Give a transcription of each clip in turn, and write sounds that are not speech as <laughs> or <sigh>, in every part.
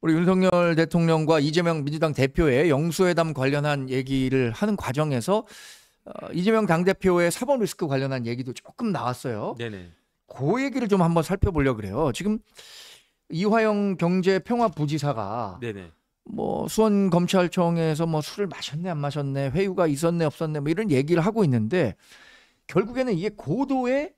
우리 윤석열 대통령과 이재명 민주당 대표의 영수회담 관련한 얘기를 하는 과정에서 어, 이재명 당대표의 사법 리스크 관련한 얘기도 조금 나왔어요. 네네. 그 얘기를 좀 한번 살펴보려 그래요. 지금 이화영 경제평화부지사가 네네. 뭐 수원 검찰청에서 뭐 술을 마셨네 안 마셨네 회유가 있었네 없었네 뭐 이런 얘기를 하고 있는데 결국에는 이게 고도의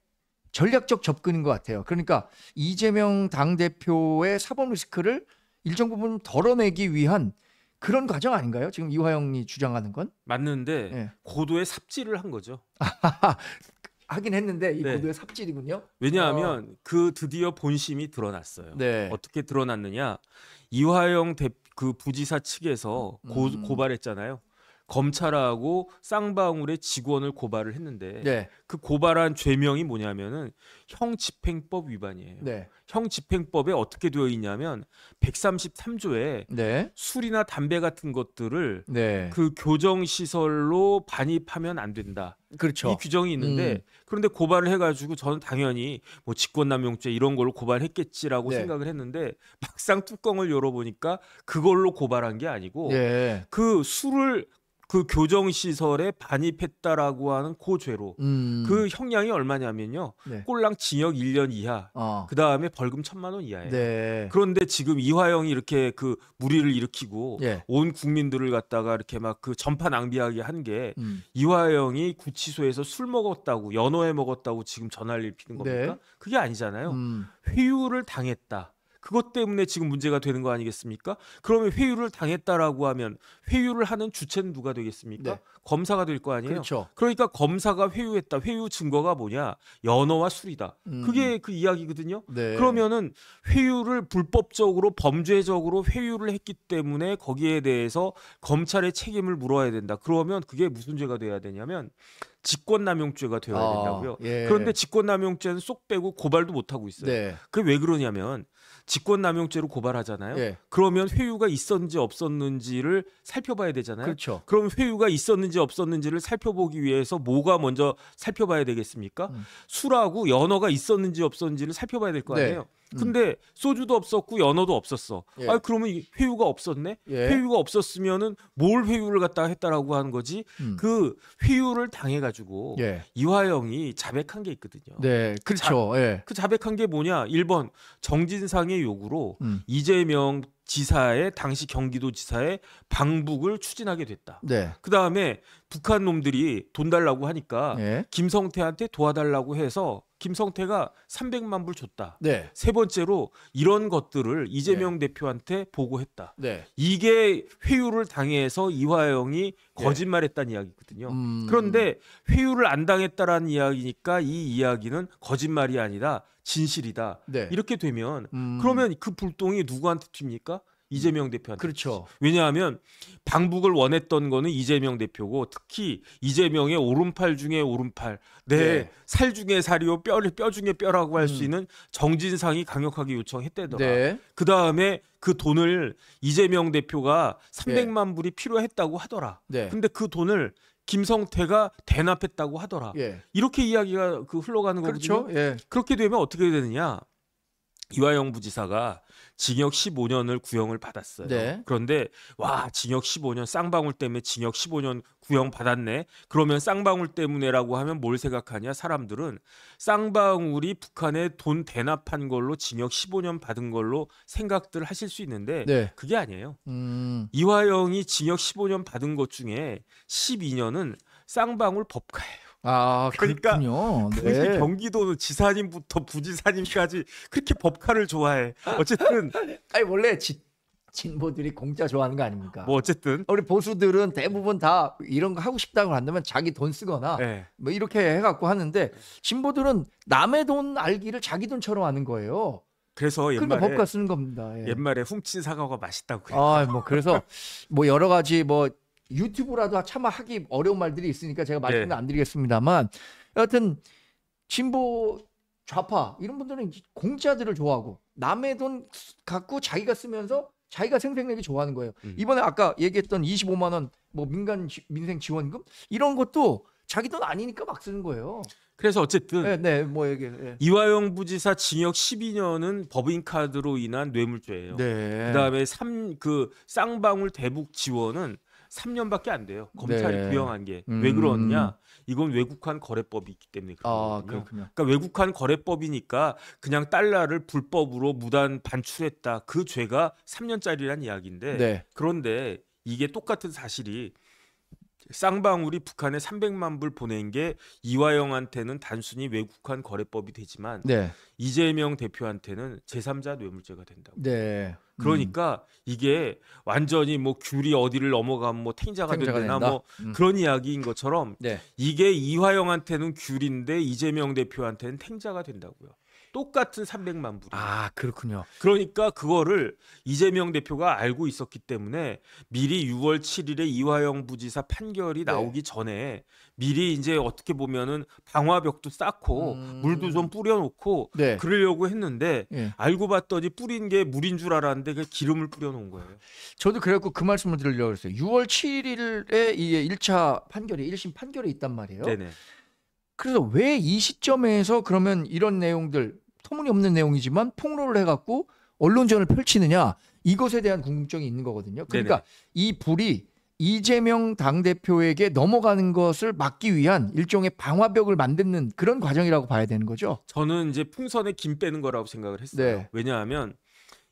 전략적 접근인 것 같아요. 그러니까 이재명 당 대표의 사법 리스크를 일정 부분 덜어내기 위한 그런 과정 아닌가요? 지금 이화영이 주장하는 건? 맞는데 예. 고도의 삽질을 한 거죠. <laughs> 하긴 했는데 이 네. 고도의 삽질이군요. 왜냐하면 어. 그 드디어 본심이 드러났어요. 네. 어떻게 드러났느냐? 이화영 대, 그 부지사 측에서 음. 고, 음. 발했잖아요 검찰하고 쌍방울의 직원을 고발을 했는데 네. 그 고발한 죄명이 뭐냐면은 형집행법 위반이에요. 네. 형집행법에 어떻게 되어 있냐면 133조에 네. 술이나 담배 같은 것들을 네. 그 교정 시설로 반입하면 안 된다. 그렇죠. 이 규정이 있는데 음. 그런데 고발을 해가지고 저는 당연히 뭐 직권남용죄 이런 걸로 고발했겠지라고 네. 생각을 했는데 막상 뚜껑을 열어보니까 그걸로 고발한 게 아니고 예. 그 술을 그 교정 시설에 반입했다라고 하는 고죄로 음. 그 형량이 얼마냐면요. 네. 꼴랑 징역 1년 이하. 어. 아. 그 다음에 벌금 천만 원 이하예요. 네. 그런데 지금 이화영이 이렇게 그 무리를 일으키고 예. 온 국민들을 갖다가 이렇게 막 그 전파 낭비하게 한게 음. 이화영이 구치소에서 술 먹었다고 연어회 먹었다고 지금 전화를 피는 겁니까? 네. 그게 아니잖아요. 음. 회유를 당했다. 그것 때문에 지금 문제가 되는 거 아니겠습니까? 그러면 회유를 당했다라고 하면 회유를 하는 주체는 누가 되겠습니까? 네. 검사가 될 거 아니에요. 그렇죠. 그러니까 검사가 회유했다. 회유 증거가 뭐냐? 연어와 술이다. 음. 그게 그 이야기거든요. 네. 그러면은 회유를 불법적으로 범죄적으로 회유를 했기 때문에 거기에 대해서 검찰의 책임을 물어야 된다. 그러면 그게 무슨 죄가 돼야 되냐면 직권남용죄가 되어야 아, 된다고요. 아, 예. 그런데 직권남용죄는 쏙 빼고 고발도 못 하고 있어요. 네. 그게 왜 그러냐면 직권남용죄로 고발하잖아요. 예. 그러면 회유가 있었는지 없었는지를 살펴봐야 되잖아요. 그렇죠. 그럼 회유가 있었는지 없었는지를 살펴보기 위해서 뭐가 먼저 살펴봐야 되겠습니까? 음. 술하고 연어가 있었는지 없었는지를 살펴봐야 될거 네. 아니에요. 네. 근데 음. 소주도 없었고 연어도 없었어. 예. 아 그러면 회유가 없었네. 예. 회유가 없었으면은 뭘 회유를 갖다가 했다라고 하는 거지. 음. 그 회유를 당해 가지고 예. 이화영이 자백한 게 있거든요. 네, 그렇죠. 자, 예. 그 자백한 게 뭐냐? 1번 정진상의 요구로 음. 이재명 지사의 당시 경기도 지사의 방북을 추진하게 됐다. 네. 그 다음에 북한 놈들이 돈 달라고 하니까 예. 김성태한테 도와달라고 해서 김성태가 300만 불 줬다. 네. 세 번째로 이런 것들을 이재명 네. 대표한테 보고했다. 네. 이게 회유를 당해서 이화영이 네. 거짓말했다는 이야기거든요. 음... 그런데 회유를 안 당했다라는 이야기니까 이 이야기는 거짓말이 아니라 진실이다. 네. 이렇게 되면 음... 그러면 그 불똥이 누구한테 튑니까? 이재명 대표한테. 그렇죠. 왜냐하면 방북을 원했던 거는 이재명 대표고 특히 이재명의 오른팔 중에 오른팔, 내살 네. 중에 살이요 뼈, 뼈 중에 뼈라고 할수 음. 있는 정진상이 강력하게 요청했대더라. 네. 그 다음에 그 돈을 이재명 대표가 300만 네. 예. 불이 필요했다고 하더라. 네. 근데 그 돈을 김성태가 대납했다고 하더라. 예. 이렇게 이야기가 그 흘러가는 거거든요. 그렇죠? 예. 그렇게 되면 어떻게 되느냐? 이화영 부지사가 징역 15년을 구형을 받았어요. 네. 그런데 와 징역 15년 쌍방울 때문에 징역 15년 구형 받았네. 그러면 쌍방울 때문에라고 하면 뭘 생각하냐? 사람들은 쌍방울이 북한에 돈 대납한 걸로 징역 15년 받은 걸로 생각들 하실 수 있는데 네. 그게 아니에요. 음... 이화영이 징역 15년 받은 것 중에 12년은 쌍방울 법가예요 아, 그러니까 그렇군요. 네. 경기도 지사님부터 부지사님까지 그렇게 법카를 좋아해. 어쨌든 <laughs> 아니 원래 지, 진보들이 공짜 좋아하는 거 아닙니까? 뭐 어쨌든 우리 보수들은 대부분 다 이런 거 하고 싶다고 한다면 자기 돈 쓰거나 네. 뭐 이렇게 해갖고 하는데 진보들은 남의 돈 알기를 자기 돈처럼 하는 거예요. 그래서 그러니까 옛말에 그러니까 법과 쓰는 겁니다. 예. 옛말에 훔친 사과가 맛있다고 그래요. 아, 뭐 그래서 뭐 여러 가지 뭐 유튜브라도 참아 하기 어려운 말들이 있으니까 제가 말씀을 네. 안 드리겠습니다만 여하튼 진보 좌파 이런 분들은 공짜들을 좋아하고 남의 돈 갖고 자기가 쓰면서 자기가 생색내기 좋아하는 거예요. 음. 이번에 아까 얘기했던 25만 원 뭐 민간 지, 민생 지원금 이런 것도 자기 돈 아니니까 막 쓰는 거예요. 그래서 어쨌든 네, 네, 뭐 이게 네. 예. 이화영 부지사 징역 12년은 법인 카드로 인한 뇌물죄예요. 네. 그다음에 삼그 쌍방울 대북 지원은 3년밖에 안 돼요. 검찰이 네. 구형한 게. 음. 왜 그러느냐? 이건 외국환 거래법이 있기 때문에 그렇군요. 아, 그렇군요. 그러니까 외국환 거래법이니까 그냥 달러를 불법으로 무단 반출했다. 그 죄가 3년짜리란 이야기인데 네. 그런데 이게 똑같은 사실이 쌍방울이 북한에 300만 불 보낸 게 이화영한테는 단순히 외국환 거래법이 되지만 네. 이재명 대표한테는 제3자 뇌물죄가 된다고. 네. 그러니까 음. 이게 완전히 뭐 귤이 어디를 넘어가면 뭐 탱자가, 탱자가 된다, 된다 뭐 음. 그런 이야기인 것처럼 네. 이게 이화영한테는 귤인데 이재명 대표한테는 탱자가 된다고요. 똑같은 300만 불이. 아 그렇군요. 그러니까 그거를 이재명 대표가 알고 있었기 때문에 미리 6월 7일에 이화영 부지사 판결이 네. 나오기 네. 전에 미리 이제 어떻게 보면은 방화벽도 쌓고 음... 물도 좀 뿌려놓고 네. 그러려고 했는데 네. 알고 봤더니 뿌린 게 물인 줄 알았는데 그 기름을 뿌려놓은 거예요. 저도 그래갖고 그 말씀을 드리려고 했어요. 6월 7일에 이제 1차 판결이 1심 판결이 있단 말이에요. 네네. 그래서 왜 이 시점에서 그러면 이런 내용들 터무니없는 내용이지만 폭로를 해갖고 언론전을 펼치느냐 이것에 대한 궁금증이 있는 거거든요. 그러니까 네네. 이 불이 이재명 당대표에게 넘어가는 것을 막기 위한 일종의 방화벽을 만드는 그런 과정이라고 봐야 되는 거죠. 저는 이제 풍선에 김 빼는 거라고 생각을 했어요. 네. 왜냐하면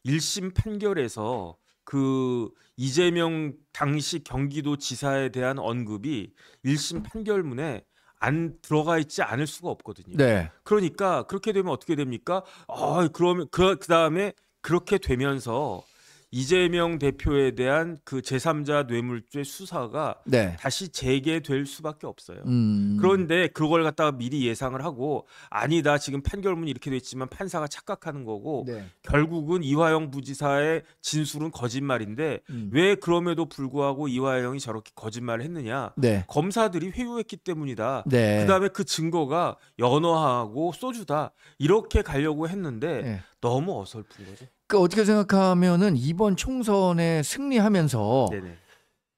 1심 판결에서 그 이재명 당시 경기도 지사에 대한 언급이 1심 판결문에 안 들어가 있지 않을 수가 없거든요. 네. 그러니까 그렇게 되면 어떻게 됩니까? 아, 어, 그러면 그, 그다음에 그렇게 되면서 이재명 대표에 대한 그 제3자 뇌물죄 수사가 네. 다시 재개될 수밖에 없어요. 음. 그런데 그걸 갖다가 미리 예상을 하고 아니다 지금 판결문이 이렇게 됐지만 판사가 착각하는 거고 네. 결국은 이화영 부지사의 진술은 거짓말인데 음. 왜 그럼에도 불구하고 이화영이 저렇게 거짓말을 했느냐? 네. 검사들이 회유했기 때문이다. 네. 그다음에 그 증거가 연어하고 소주다 이렇게 가려고 했는데 네. 너무 어설픈 거죠. 그 어떻게 생각하면은 이번 총선에 승리하면서 네네.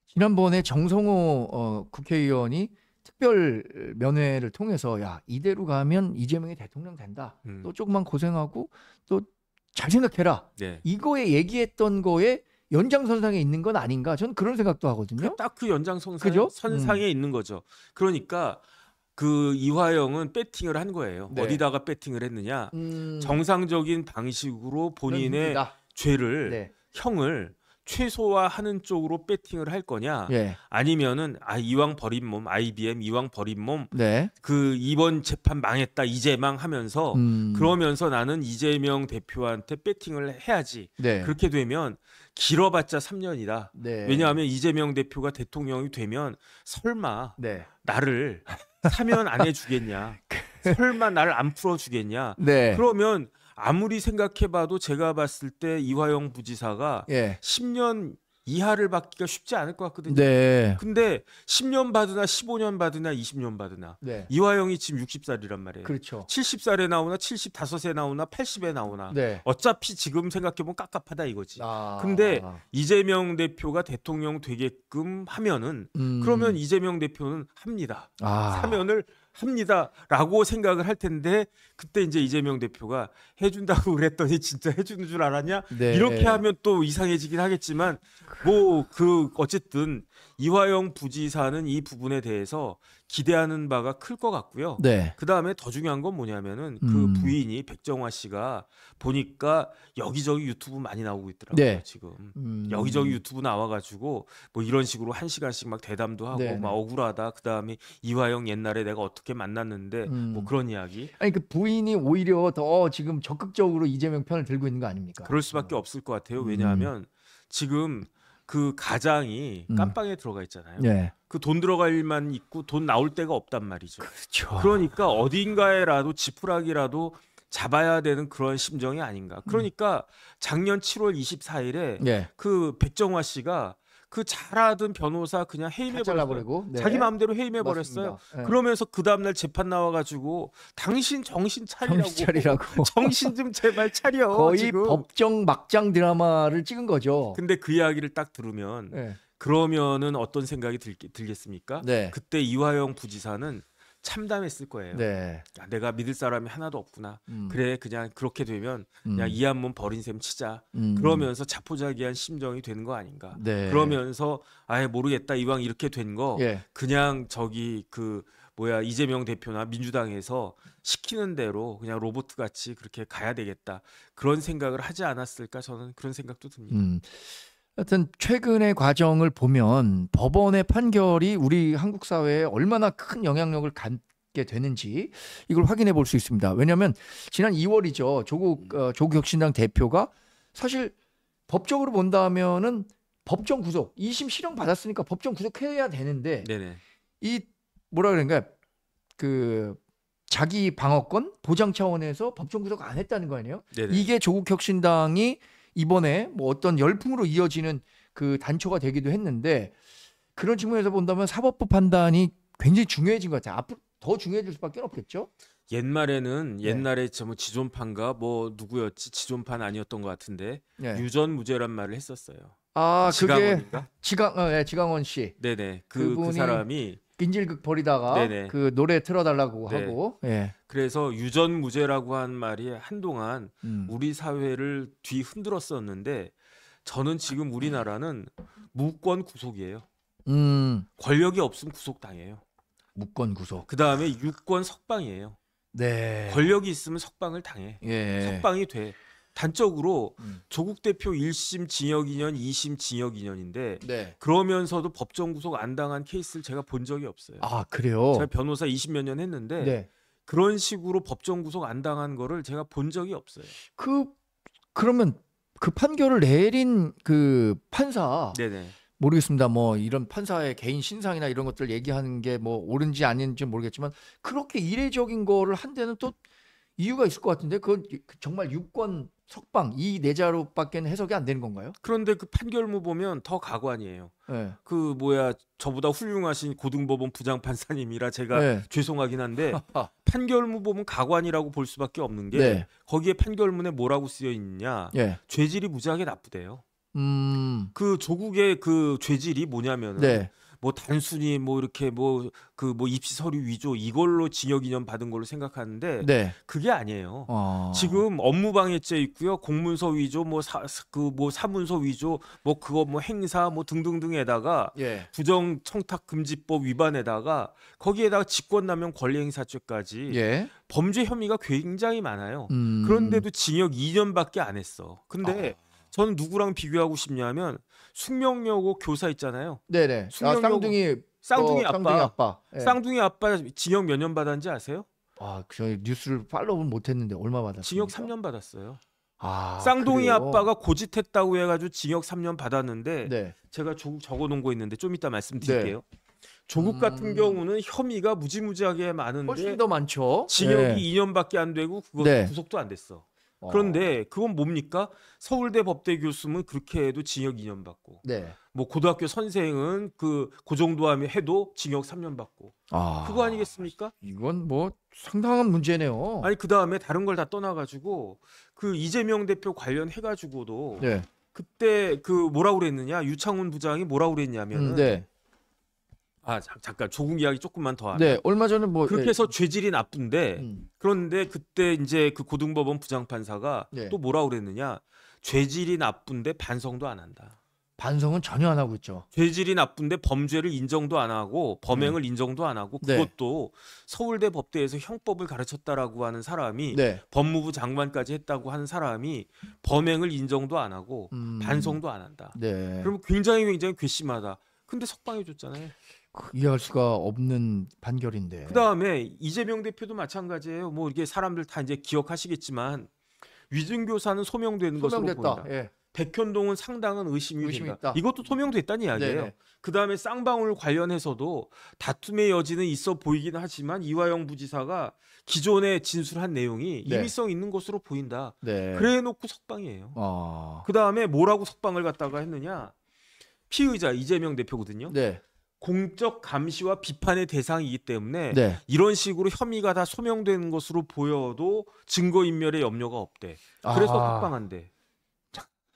지난번에 정성호 어, 국회의원이 특별 면회를 통해서 야 이대로 가면 이재명이 대통령 된다. 음. 또 조금만 고생하고 또 잘 생각해라. 네. 이거에 얘기했던 거에 연장선상에 있는 건 아닌가? 저는 그런 생각도 하거든요. 그 딱그 연장선상에 음. 있는 거죠. 그러니까 그 이화영은 배팅을 한 거예요. 네. 어디다가 배팅을 했느냐? 음... 정상적인 방식으로 본인의 죄를 네. 형을 최소화하는 쪽으로 배팅을 할 거냐 예. 아니면은 아 이왕 버린 몸 IBM 이왕 버린 몸그 네. 그 이번 재판 망했다 이재망 하면서 음. 그러면서 나는 이재명 대표한테 배팅을 해야지 네. 그렇게 되면 길어봤자 3년이다 네. 왜냐하면 이재명 대표가 대통령이 되면 설마 네. 나를 사면 안 해주겠냐 <laughs> 그 설마 나를 안 풀어주겠냐 네. 그러면 아무리 생각해봐도 제가 봤을 때 이화영 부지사가 예. 10년 이하를 받기가 쉽지 않을 것 같거든요. 네. 근데 10년 받으나 15년 받으나 20년 받으나 네. 이화영이 지금 60살이란 말이에요. 그렇죠. 70살에 나오나 75세 나오나 80에 나오나 네. 어차피 지금 생각해보면 깝깝하다 이거지. 아. 근데 이재명 대표가 대통령 되게끔 하면은 음. 그러면 이재명 대표는 합니다. 아. 사면을 합니다라고 생각을 할 텐데 그때 이제 이재명 대표가 해준다고 <laughs> 그랬더니 진짜 해주는 줄 알았냐 네. 이렇게 하면 또 이상해지긴 하겠지만 뭐 그 어쨌든 이화영 부지사는 이 부분에 대해서 기대하는 바가 클 것 같고요. 네. 그 다음에 더 중요한 건 뭐냐면은 그 음. 부인이 백정화 씨가 보니까 여기저기 유튜브 많이 나오고 있더라고요. 네. 지금 음. 여기저기 유튜브 나와가지고 뭐 이런 식으로 한 시간씩 막 대담도 하고 네막 억울하다. 그 다음에 이화영 옛날에 내가 어떻게 만났는데 뭐 음. 뭐 그런 이야기. 아니 그 부인이 오히려 더 지금 적극적으로 이재명 편을 들고 있는 거 아닙니까? 그럴 수밖에 없을 것 같아요. 음. 왜냐하면 지금 그 가장이 음. 깜빵에 음. 들어가 있잖아요. 예. 그돈 들어갈 일만 있고 돈 나올 데가 없단 말이죠. 그렇죠. 그러니까 어딘가에라도 지푸라기라도 잡아야 되는 그런 심정이 아닌가. 그러니까 음. 작년 7월 24일에 예. 그 백정화 씨가 그 잘하던 변호사 그냥 해임해 버리고 네. 자기 마음대로 해임해 버렸어요. 네. 그러면서 그 다음날 재판 나와가지고 당신 정신 차리라고 정신, 차리라고. <laughs> 정신 좀 제발 차려. 거의 지금. 법정 막장 드라마를 찍은 거죠. 근데 그 이야기를 딱 들으면. 네. 그러면은 어떤 생각이 들, 겠습니까 네. 그때 이화영 부지사는 참담했을 거예요. 네. 야, 내가 믿을 사람이 하나도 없구나. 음. 그래 그냥 그렇게 되면 그냥 음. 이한문 버린 셈 치자. 음. 그러면서 자포자기한 심정이 되는 거 아닌가. 네. 그러면서 아예 모르겠다 이왕 이렇게 된거 예. 그냥 저기 그 뭐야 이재명 대표나 민주당에서 시키는 대로 그냥 로봇 같이 그렇게 가야 되겠다 그런 생각을 하지 않았을까 저는 그런 생각도 듭니다. 음. 하여튼 최근의 과정을 보면 법원의 판결이 우리 한국 사회에 얼마나 큰 영향력을 갖게 되는지 이걸 확인해 볼 수 있습니다. 왜냐하면 지난 2월이죠 조국 음. 어, 조국혁신당 대표가 사실 법적으로 본다면은 법정 구속 2심 실형 받았으니까 법정 구속해야 되는데 네네. 이 뭐라 그런가 그 자기 방어권 보장 차원에서 법정 구속 안 했다는 거 아니에요? 네네. 이게 조국 혁신당이 이번에 뭐 어떤 열풍으로 이어지는 그 단초가 되기도 했는데 그런 측면에서 본다면 사법부 판단이 굉장히 중요해진 것 같아요. 앞으로 더 중요해질 수밖에 없겠죠. 옛날에는 네. 옛날에 네. 뭐 지존판가 뭐 누구였지 지존판 아니었던 것 같은데 네. 유전무죄란 말을 했었어요. 아 지강원인가? 그게 지강 어, 네, 지강원 씨. 네네 그, 그그 사람이 인질극 버리다가 네네. 그 노래 틀어달라고 네. 하고 예. 그래서 유전무죄라고 한 말이 한동안 음. 우리 사회를 뒤흔들었었는데 저는 지금 우리나라는 무권 구속이에요. 음. 권력이 없으면 구속당해요. 무권 구속. 그 다음에 유권 석방이에요. 네. 권력이 있으면 석방을 당해. 예. 석방이 돼. 단적으로 음. 조국 대표 1심 징역 2년, 2심 징역 2년인데 네. 그러면서도 법정 구속 안 당한 케이스를 제가 본 적이 없어요. 아 그래요? 제가 변호사 20몇 년 했는데 네. 그런 식으로 법정 구속 안 당한 거를 제가 본 적이 없어요. 그 그러면 그 판결을 내린 그 판사 네네. 모르겠습니다. 뭐 이런 판사의 개인 신상이나 이런 것들 얘기하는 게 뭐 옳은지 아닌지 모르겠지만 그렇게 이례적인 거를 한 데는 또 이유가 있을 것 같은데 그건 그 정말 유권 석방 이 내자로밖에 네 는 해석이 안 되는 건가요? 그런데 그 판결문 보면 더 가관이에요. 네. 그 뭐야 저보다 훌륭하신 고등법원 부장 판사님이라 제가 네. 죄송하긴 한데 <laughs> 판결문 보면 가관이라고 볼 수밖에 없는 게 네. 거기에 판결문에 뭐라고 쓰여 있냐? 예. 죄질이 무지하게 나쁘대요. 음... 그 조국의 그 죄질이 뭐냐면 네. 뭐 단순히 뭐 이렇게 뭐 그 뭐 입시 서류 위조 이걸로 징역 2년 받은 걸로 생각하는데 네. 그게 아니에요. 어. 지금 업무방해죄 있고요, 공문서 위조 뭐사그뭐 그 뭐 사문서 위조 뭐 그거 뭐 행사 뭐 등등등에다가 예. 부정 청탁 금지법 위반에다가 거기에다가 직권남용 권리행사죄까지 예. 범죄 혐의가 굉장히 많아요. 음. 그런데도 징역 2년밖에 안 했어. 근데 아. 저는 누구랑 비교하고 싶냐면 숙명여고 교사 있잖아요. 네네. 아, 쌍둥이 쌍둥이 어, 아빠. 쌍둥이 아빠. 예. 쌍둥이 아빠 징역 몇 년 받았는지 아세요? 아, 그 뉴스를 팔로우는 못했는데 얼마 받았어요? 징역 3년 받았어요. 아, 쌍둥이 그래요? 아빠가 고집했다고 해가지고 징역 3년 받았는데 네. 제가 조국 적어놓은 거 있는데 좀 이따 말씀드릴게요. 네. 조국 음... 같은 경우는 혐의가 무지무지하게 많은데 훨씬 더 많죠. 징역이 네. 2년밖에 안 되고 그거 네. 구속도 안 됐어. 어. 그런데 그건 뭡니까? 서울대 법대 교수면 그렇게 해도 징역 2년 받고, 네. 뭐 고등학교 선생은 그그 정도 하면 해도 징역 3년 받고, 아, 그거 아니겠습니까? 이건 뭐 상당한 문제네요. 아니 그 다음에 다른 걸 다 떠나가지고 그 이재명 대표 관련해 가지고도 네. 그때 그 뭐라 그랬느냐 유창훈 부장이 뭐라 그랬냐면은 음, 네. 아 자- 잠깐 조국 이야기 조금만 더 하면 네, 얼마 전에 뭐 그렇게 예. 해서 죄질이 나쁜데 음, 그런데 그때 이제 그 고등법원 부장판사가 네. 또 뭐라 그랬느냐 죄질이 나쁜데 반성도 안 한다 반성은 전혀 안 하고 있죠. 죄질이 나쁜데 범죄를 인정도 안 하고 범행을 네. 인정도 안 하고 네. 그것도 서울대 법대에서 형법을 가르쳤다라고 하는 사람이 네. 법무부 장관까지 했다고 하는 사람이 범행을 인정도 안 하고 음, 반성도 안 한다 네. 그러면 굉장히 굉장히 괘씸하다 근데 석방해 줬잖아요 그 이해할 수가 없는 판결인데. 그 다음에 이재명 대표도 마찬가지예요. 뭐 이게 사람들 다 이제 기억하시겠지만 위증교사는 소명되는 것으로 소명됐다. 보인다. 예. 백현동은 상당한 의심이 의심이 된다. 있다. 이것도 소명됐다는 이야기예요. 그 다음에 쌍방울 관련해서도 다툼의 여지는 있어 보이긴 하지만 이화영 부지사가 기존에 진술한 내용이 네. 임의성 있는 것으로 보인다. 네. 그래 놓고 석방이에요. 아. 그 다음에 뭐라고 석방을 갖다가 했느냐. 피의자 이재명 대표거든요. 네. 공적 감시와 비판의 대상이기 때문에 네. 이런 식으로 혐의가 다 소명되는 것으로 보여도 증거 인멸의 염려가 없대. 그래서 아. 석방한대.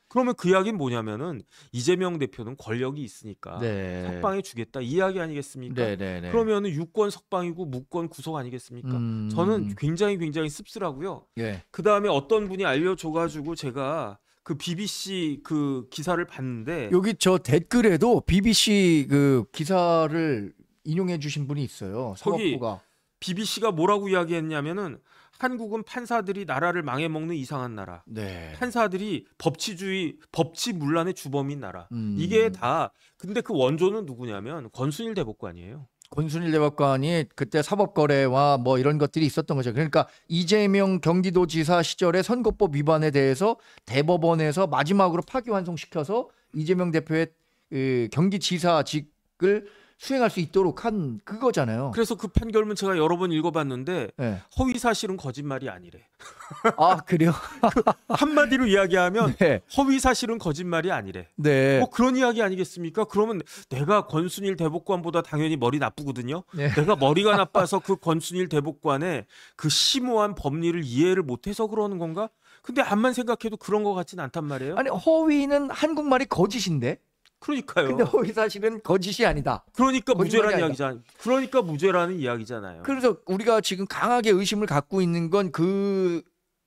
그러면 그 이야기는 뭐냐면은 이재명 대표는 권력이 있으니까 네. 석방해 주겠다 이 이야기 아니겠습니까? 네, 네, 네, 그러면은 유권 석방이고 무권 구속 아니겠습니까? 음... 저는 굉장히 굉장히 씁쓸하고요. 예. 그 다음에 어떤 분이 알려줘가지고 제가 그 BBC 그 기사를 봤는데 여기 저 댓글에도 BBC 그 기사를 인용해 주신 분이 있어요. 거기 사부가 BBC가 뭐라고 이야기했냐면은 한국은 판사들이 나라를 망해먹는 이상한 나라. 네. 판사들이 법치주의, 법치 문란의 주범인 나라. 음. 이게 다 근데 그 원조는 누구냐면 권순일 대법관이에요. 권순일 대법관이 그때 사법거래와 뭐 이런 것들이 있었던 거죠. 그러니까 이재명 경기도지사 시절의 선거법 위반에 대해서 대법원에서 마지막으로 파기환송시켜서 이재명 대표의 그 경기지사직을 수행할 수 있도록 한 그거잖아요. 그래서 그 판결문 제가 여러 번 읽어봤는데 네. 허위 사실은 거짓말이 아니래. <laughs> 아 그래요? 그 한마디로 이야기하면 네. 허위 사실은 거짓말이 아니래. 네. 뭐 그런 이야기 아니겠습니까? 그러면 내가 권순일 대법관보다 당연히 머리 나쁘거든요. 네. 내가 머리가 나빠서 그 권순일 대법관의 그 심오한 법리를 이해를 못해서 그러는 건가? 근데 암만 생각해도 그런 것 같진 않단 말이에요. 아니 허위는 한국말이 거짓인데 그러니까요. 근데 허위 <laughs> 사실은 거짓이 아니다. 그러니까 무죄라는 이야기잖아요. 그러니까 무죄라는 이야기잖아요. 그래서 우리가 지금 강하게 의심을 갖고 있는 건 그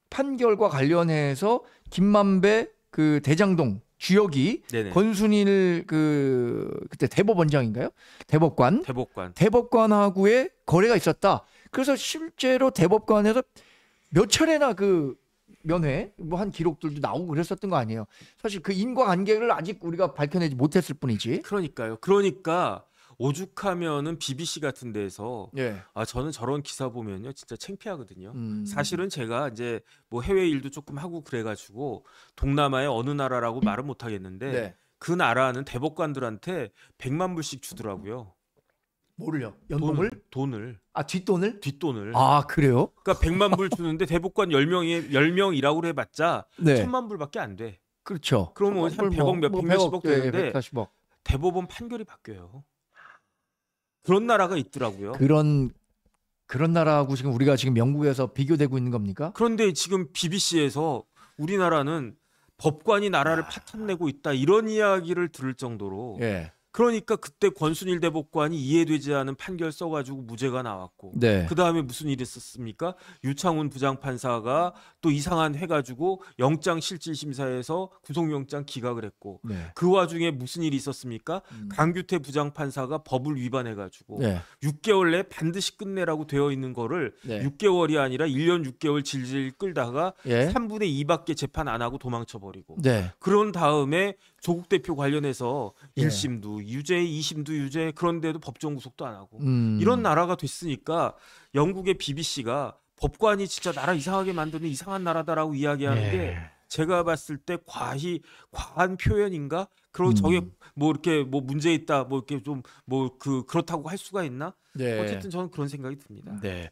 판결과 관련해서 김만배 그 대장동 주역이 네네. 권순일 그 그때 대법원장인가요? 대법관. 대법관. 대법관하고의 거래가 있었다. 그래서 실제로 대법관에서 몇 차례나 그 면회 뭐 한 기록들도 나오고 그랬었던 거 아니에요. 사실 그 인과관계를 아직 우리가 밝혀내지 못했을 뿐이지. 그러니까요. 그러니까 오죽하면은 BBC 같은 데에서 예. 아 저는 저런 기사 보면요 진짜 창피하거든요. 음. 사실은 제가 이제 뭐 해외 일도 조금 하고 그래가지고 동남아의 어느 나라라고 말은 못하겠는데 네. 그 나라는 대법관들한테 100만 불씩 주더라고요. 뭐를요? 연봉을? 돈을. 아, 뒷돈을? 뒷돈을. 아, 그래요? 그러니까 100만 불 주는데 대법관 10명이 10명이라고 해 봤자 네. 1000만 불밖에 안 돼. 그렇죠. 그러면 한 100억 뭐, 몇, 뭐 100몇십억 되는데 140억. 예, 대법원 판결이 바뀌어요. 그런 나라가 있더라고요. 그런 그런 나라하고 지금 우리가 지금 영국에서 비교되고 있는 겁니까? 그런데 지금 BBC에서 우리나라는 법관이 나라를 아. 파탄내고 있다 이런 이야기를 들을 정도로 예. 그러니까 그때 권순일 대법관이 이해되지 않은 판결 써가지고 무죄가 나왔고 네. 그 다음에 무슨 일이 있었습니까? 유창훈 부장판사가 또 이상한 해가지고 영장 실질 심사에서 구속영장 기각을 했고 네. 그 와중에 무슨 일이 있었습니까? 음. 강규태 부장판사가 법을 위반해가지고 네. 6개월 내에 반드시 끝내라고 되어 있는 거를 6개월이 아니라 1년 6개월 질질 끌다가 예. 3분의 2밖에 재판 안 하고 도망쳐버리고 네. 그런 다음에 조국 대표 관련해서 예. 1심도 유죄, 2심도 유죄 그런데도 법정 구속도 안 하고 음. 이런 나라가 됐으니까 영국의 BBC가 법관이 진짜 나라 이상하게 만드는 이상한 나라다라고 이야기하는데 예. 제가 봤을 때 과히 과한 표현인가? 그리고 음. 저게 뭐 이렇게 뭐 문제 있다 뭐 이렇게 좀 뭐 그 그렇다고 할 수가 있나? 네. 어쨌든 저는 그런 생각이 듭니다. 네.